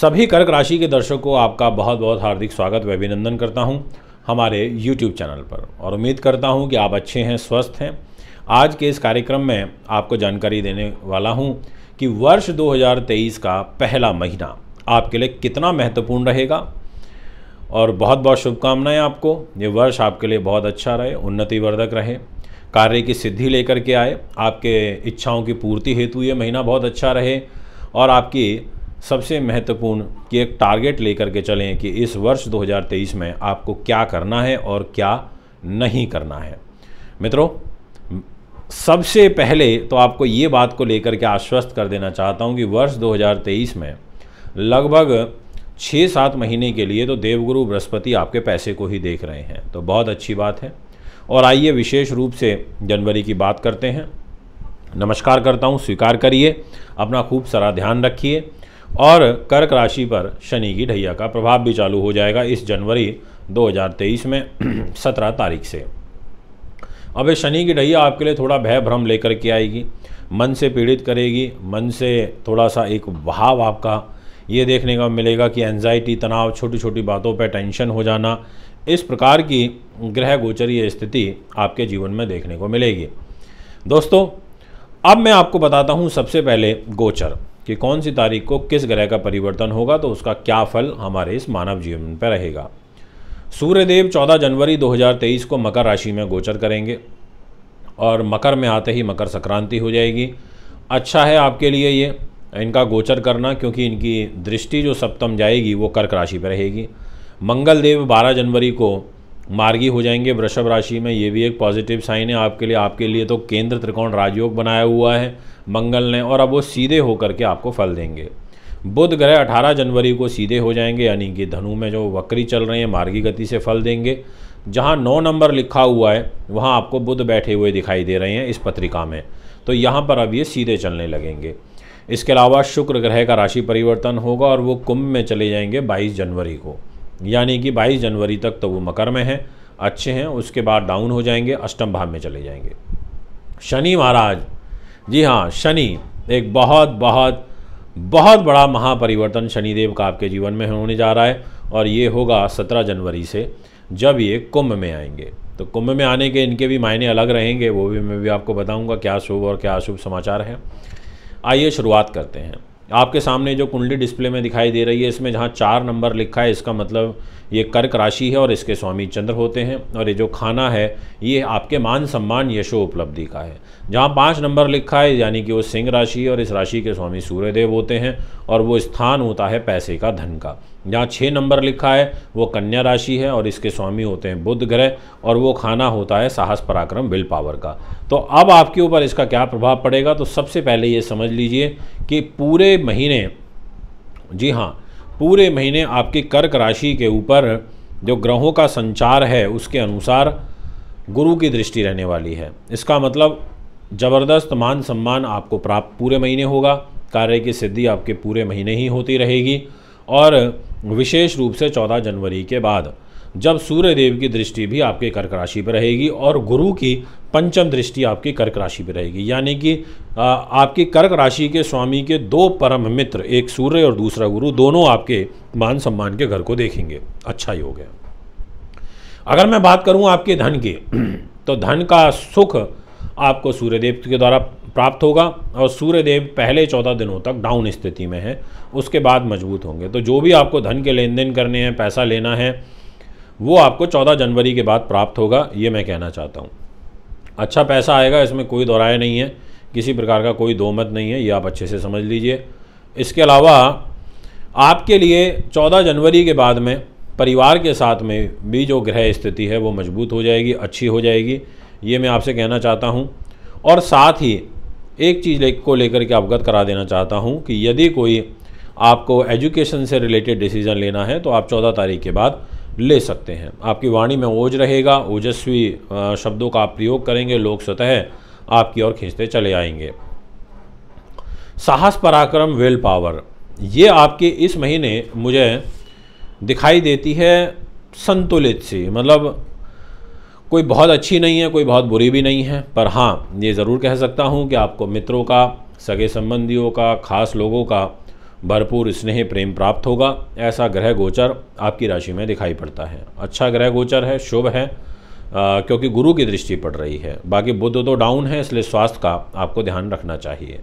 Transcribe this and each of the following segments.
सभी कर्क राशि के दर्शकों को आपका बहुत बहुत हार्दिक स्वागत व अभिनंदन करता हूं हमारे YouTube चैनल पर और उम्मीद करता हूं कि आप अच्छे हैं स्वस्थ हैं आज के इस कार्यक्रम में आपको जानकारी देने वाला हूं कि वर्ष 2023 का पहला महीना आपके लिए कितना महत्वपूर्ण रहेगा और बहुत बहुत शुभकामनाएँ आपको ये वर्ष आपके लिए बहुत अच्छा रहे उन्नतिवर्धक रहे कार्य की सिद्धि लेकर के आए आपके इच्छाओं की पूर्ति हेतु ये महीना बहुत अच्छा रहे और आपकी सबसे महत्वपूर्ण कि एक टारगेट लेकर के चलें कि इस वर्ष 2023 में आपको क्या करना है और क्या नहीं करना है मित्रों सबसे पहले तो आपको ये बात को लेकर के आश्वस्त कर देना चाहता हूँ कि वर्ष 2023 में लगभग छः सात महीने के लिए तो देवगुरु बृहस्पति आपके पैसे को ही देख रहे हैं तो बहुत अच्छी बात है और आइए विशेष रूप से जनवरी की बात करते हैं नमस्कार करता हूँ स्वीकार करिए अपना खूब सारा ध्यान रखिए और कर्क राशि पर शनि की ढैया का प्रभाव भी चालू हो जाएगा इस जनवरी 2023 में 17 तारीख से अब ये शनि की ढैया आपके लिए थोड़ा भय भ्रम लेकर के आएगी मन से पीड़ित करेगी मन से थोड़ा सा एक भाव आपका ये देखने का मिलेगा कि एनजाइटी तनाव छोटी छोटी बातों पर टेंशन हो जाना इस प्रकार की ग्रह गोचरीय स्थिति आपके जीवन में देखने को मिलेगी दोस्तों अब मैं आपको बताता हूँ सबसे पहले गोचर कि कौन सी तारीख को किस ग्रह का परिवर्तन होगा तो उसका क्या फल हमारे इस मानव जीवन पर रहेगा सूर्यदेव 14 जनवरी 2023 को मकर राशि में गोचर करेंगे और मकर में आते ही मकर संक्रांति हो जाएगी अच्छा है आपके लिए ये इनका गोचर करना क्योंकि इनकी दृष्टि जो सप्तम जाएगी वो कर्क राशि पर रहेगी मंगल देव 12 जनवरी को मार्गी हो जाएंगे वृषभ राशि में ये भी एक पॉजिटिव साइन है आपके लिए आपके लिए तो केंद्र त्रिकोण राजयोग बनाया हुआ है मंगल ने और अब वो सीधे होकर के आपको फल देंगे बुध ग्रह 18 जनवरी को सीधे हो जाएंगे यानी कि धनु में जो वक्री चल रहे हैं मार्गी गति से फल देंगे जहाँ नौ नंबर लिखा हुआ है वहाँ आपको बुध बैठे हुए दिखाई दे रहे हैं इस पत्रिका में तो यहाँ पर अब ये सीधे चलने लगेंगे इसके अलावा शुक्र ग्रह का राशि परिवर्तन होगा और वो कुंभ में चले जाएंगे 22 जनवरी को यानी कि 22 जनवरी तक तो वो मकर में हैं अच्छे हैं उसके बाद डाउन हो जाएंगे अष्टम भाव में चले जाएंगे शनि महाराज जी हाँ शनि एक बहुत बहुत बहुत बड़ा महापरिवर्तन शनिदेव का आपके जीवन में होने जा रहा है और ये होगा सत्रह जनवरी से जब ये कुंभ में आएंगे तो कुंभ में आने के इनके भी मायने अलग रहेंगे वो भी मैं भी आपको बताऊंगा क्या शुभ और क्या अशुभ समाचार हैं आइए शुरुआत करते हैं आपके सामने जो कुंडली डिस्प्ले में दिखाई दे रही है इसमें जहाँ चार नंबर लिखा है इसका मतलब ये कर्क राशि है और इसके स्वामी चंद्र होते हैं और ये जो खाना है ये आपके मान सम्मान यशो उपलब्धि का है जहाँ पाँच नंबर लिखा है यानी कि वो सिंह राशि और इस राशि के स्वामी सूर्यदेव होते हैं और वो स्थान होता है पैसे का धन का जहाँ छः नंबर लिखा है वो कन्या राशि है और इसके स्वामी होते हैं बुध ग्रह और वो खाना होता है साहस पराक्रम विल पावर का तो अब आपके ऊपर इसका क्या प्रभाव पड़ेगा तो सबसे पहले ये समझ लीजिए कि पूरे महीने जी हाँ पूरे महीने आपके कर्क राशि के ऊपर जो ग्रहों का संचार है उसके अनुसार गुरु की दृष्टि रहने वाली है इसका मतलब ज़बरदस्त मान सम्मान आपको प्राप्त पूरे महीने होगा कार्य की सिद्धि आपके पूरे महीने ही होती रहेगी और विशेष रूप से 14 जनवरी के बाद जब सूर्य देव की दृष्टि भी आपके कर्क राशि पर रहेगी और गुरु की पंचम दृष्टि आपकी कर्क राशि पर रहेगी यानी कि आपकी कर्क राशि के स्वामी के दो परम मित्र एक सूर्य और दूसरा गुरु दोनों आपके मान सम्मान के घर को देखेंगे अच्छा योग है अगर मैं बात करूं आपके धन की तो धन का सुख आपको सूर्यदेव के द्वारा प्राप्त होगा और सूर्यदेव पहले चौदह दिनों तक डाउन स्थिति में है उसके बाद मजबूत होंगे तो जो भी आपको धन के लेन देन करने हैं पैसा लेना है वो आपको चौदह जनवरी के बाद प्राप्त होगा ये मैं कहना चाहता हूँ अच्छा पैसा आएगा इसमें कोई दोहराया नहीं है किसी प्रकार का कोई दो मत नहीं है ये आप अच्छे से समझ लीजिए इसके अलावा आपके लिए 14 जनवरी के बाद में परिवार के साथ में भी जो ग्रह स्थिति है वो मजबूत हो जाएगी अच्छी हो जाएगी ये मैं आपसे कहना चाहता हूँ और साथ ही एक चीज़ ले को लेकर के अवगत करा देना चाहता हूँ कि यदि कोई आपको एजुकेशन से रिलेटेड डिसीज़न लेना है तो आप चौदह तारीख के बाद ले सकते हैं आपकी वाणी में ओज रहेगा ओजस्वी शब्दों का आप प्रयोग करेंगे लोग स्वतः आपकी ओर खींचते चले आएंगे साहस पराक्रम विल पावर ये आपके इस महीने मुझे दिखाई देती है संतुलित सी मतलब कोई बहुत अच्छी नहीं है कोई बहुत बुरी भी नहीं है पर हाँ ये ज़रूर कह सकता हूँ कि आपको मित्रों का सगे संबंधियों का खास लोगों का भरपूर स्नेह प्रेम प्राप्त होगा ऐसा ग्रह गोचर आपकी राशि में दिखाई पड़ता है अच्छा ग्रह गोचर है शुभ है आ, क्योंकि गुरु की दृष्टि पड़ रही है बाकी बुद्ध तो डाउन है इसलिए स्वास्थ्य का आपको ध्यान रखना चाहिए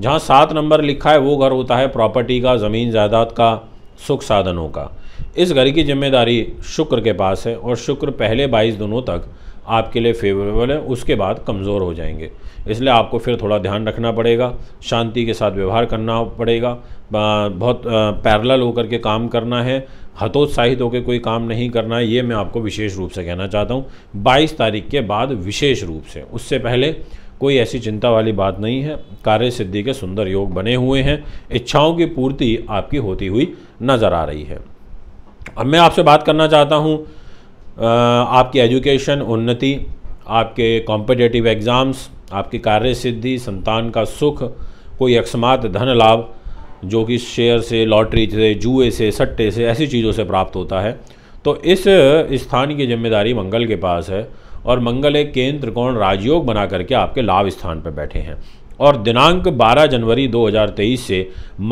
जहाँ सात नंबर लिखा है वो घर होता है प्रॉपर्टी का ज़मीन जायदाद का सुख साधनों का इस घर की जिम्मेदारी शुक्र के पास है और शुक्र पहले बाईस दिनों तक आपके लिए फेवरेबल है उसके बाद कमज़ोर हो जाएंगे इसलिए आपको फिर थोड़ा ध्यान रखना पड़ेगा शांति के साथ व्यवहार करना पड़ेगा बहुत पैरल होकर के काम करना है हतोत्साहित होकर कोई काम नहीं करना है ये मैं आपको विशेष रूप से कहना चाहता हूँ बाईस तारीख के बाद विशेष रूप से उससे पहले कोई ऐसी चिंता वाली बात नहीं है कार्य सिद्धि के सुंदर योग बने हुए हैं इच्छाओं की पूर्ति आपकी होती हुई नज़र आ रही है अब मैं आपसे बात करना चाहता हूँ आपकी एजुकेशन उन्नति आपके कॉम्पिटेटिव एग्ज़ाम्स आपकी कार्य सिद्धि संतान का सुख कोई अकस्मात धन लाभ जो कि शेयर से लॉटरी से जुए से सट्टे से ऐसी चीज़ों से प्राप्त होता है तो इस स्थान की जिम्मेदारी मंगल के पास है और मंगल एक केंद्र कोण राजयोग बना करके आपके लाभ स्थान पर बैठे हैं और दिनांक 12 जनवरी 2023 से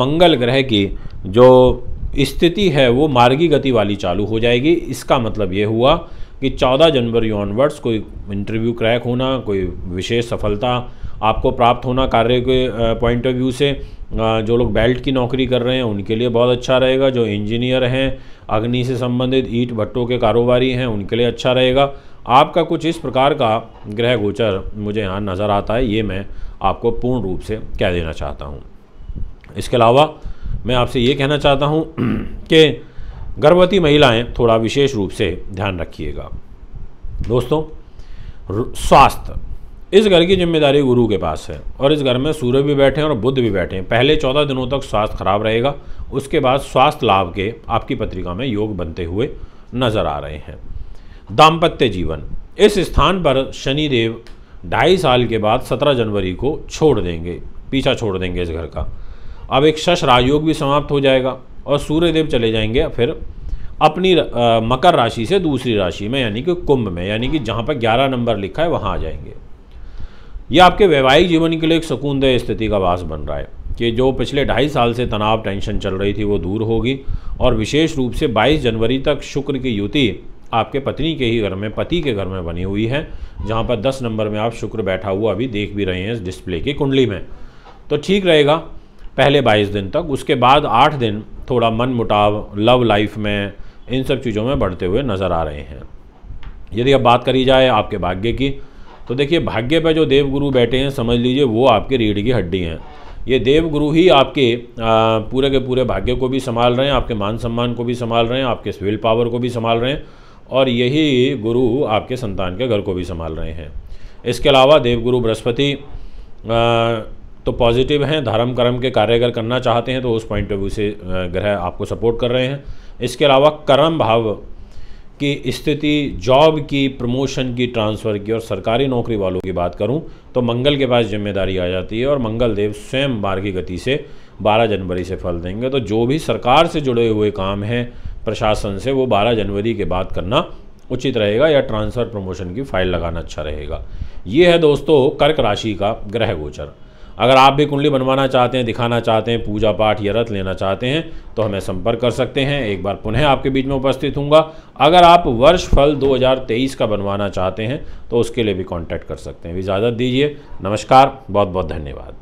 मंगल ग्रह की जो स्थिति है वो मार्गी गति वाली चालू हो जाएगी इसका मतलब ये हुआ कि 14 जनवरी ऑनवर्ड्स कोई इंटरव्यू क्रैक होना कोई विशेष सफलता आपको प्राप्त होना कार्य के पॉइंट ऑफ व्यू से जो लोग बेल्ट की नौकरी कर रहे हैं उनके लिए बहुत अच्छा रहेगा जो इंजीनियर हैं अग्नि से संबंधित ईट भट्टों के कारोबारी हैं उनके लिए अच्छा रहेगा आपका कुछ इस प्रकार का ग्रह गोचर मुझे यहाँ नज़र आता है ये मैं आपको पूर्ण रूप से कह देना चाहता हूँ इसके अलावा मैं आपसे ये कहना चाहता हूँ कि गर्भवती महिलाएं थोड़ा विशेष रूप से ध्यान रखिएगा दोस्तों स्वास्थ्य इस घर की जिम्मेदारी गुरु के पास है और इस घर में सूर्य भी बैठे हैं और बुद्ध भी बैठे हैं पहले चौदह दिनों तक स्वास्थ्य खराब रहेगा उसके बाद स्वास्थ्य लाभ के आपकी पत्रिका में योग बनते हुए नजर आ रहे हैं दाम्पत्य जीवन इस स्थान पर शनिदेव ढाई साल के बाद सत्रह जनवरी को छोड़ देंगे पीछा छोड़ देंगे इस घर का अब एक शश राजयोग भी समाप्त हो जाएगा और सूर्यदेव चले जाएंगे फिर अपनी मकर राशि से दूसरी राशि में यानी कि कुंभ में यानी कि जहाँ पर ग्यारह नंबर लिखा है वहाँ आ जाएंगे यह आपके वैवाहिक जीवन के लिए एक सुकूनदेह स्थिति का वास बन रहा है कि जो पिछले ढाई साल से तनाव टेंशन चल रही थी वो दूर होगी और विशेष रूप से 22 जनवरी तक शुक्र की युति आपके पत्नी के ही घर में पति के घर में बनी हुई है जहाँ पर 10 नंबर में आप शुक्र बैठा हुआ अभी देख भी रहे हैं इस डिस्प्ले की कुंडली में तो ठीक रहेगा पहले बाईस दिन तक उसके बाद आठ दिन थोड़ा मन मुटाव लव लाइफ में इन सब चीज़ों में बढ़ते हुए नज़र आ रहे हैं यदि अब बात करी जाए आपके भाग्य की तो देखिए भाग्य पर जो देवगुरु बैठे हैं समझ लीजिए वो आपके रीढ़ की हड्डी हैं ये देवगुरु ही आपके पूरे के पूरे भाग्य को भी संभाल रहे हैं आपके मान सम्मान को भी संभाल रहे हैं आपके विल पावर को भी संभाल रहे हैं और यही गुरु आपके संतान के घर को भी संभाल रहे हैं इसके अलावा देवगुरु बृहस्पति तो पॉजिटिव हैं धर्म कर्म के कार्य अगर करना चाहते हैं तो उस पॉइंट ऑफ व्यू से ग्रह आपको सपोर्ट कर रहे हैं इसके अलावा कर्म भाव की स्थिति जॉब की प्रमोशन की ट्रांसफ़र की और सरकारी नौकरी वालों की बात करूं तो मंगल के पास जिम्मेदारी आ जाती है और मंगल देव स्वयं मार्गी गति से 12 जनवरी से फल देंगे तो जो भी सरकार से जुड़े हुए काम हैं प्रशासन से वो 12 जनवरी के बाद करना उचित रहेगा या ट्रांसफ़र प्रमोशन की फाइल लगाना अच्छा रहेगा ये है दोस्तों कर्क राशि का ग्रह गोचर अगर आप भी कुंडली बनवाना चाहते हैं दिखाना चाहते हैं पूजा पाठ या रथ लेना चाहते हैं तो हमें संपर्क कर सकते हैं एक बार पुनः आपके बीच में उपस्थित हूँगा अगर आप वर्ष फल 2023 का बनवाना चाहते हैं तो उसके लिए भी कॉन्टैक्ट कर सकते हैं इजाज़त दीजिए नमस्कार बहुत बहुत धन्यवाद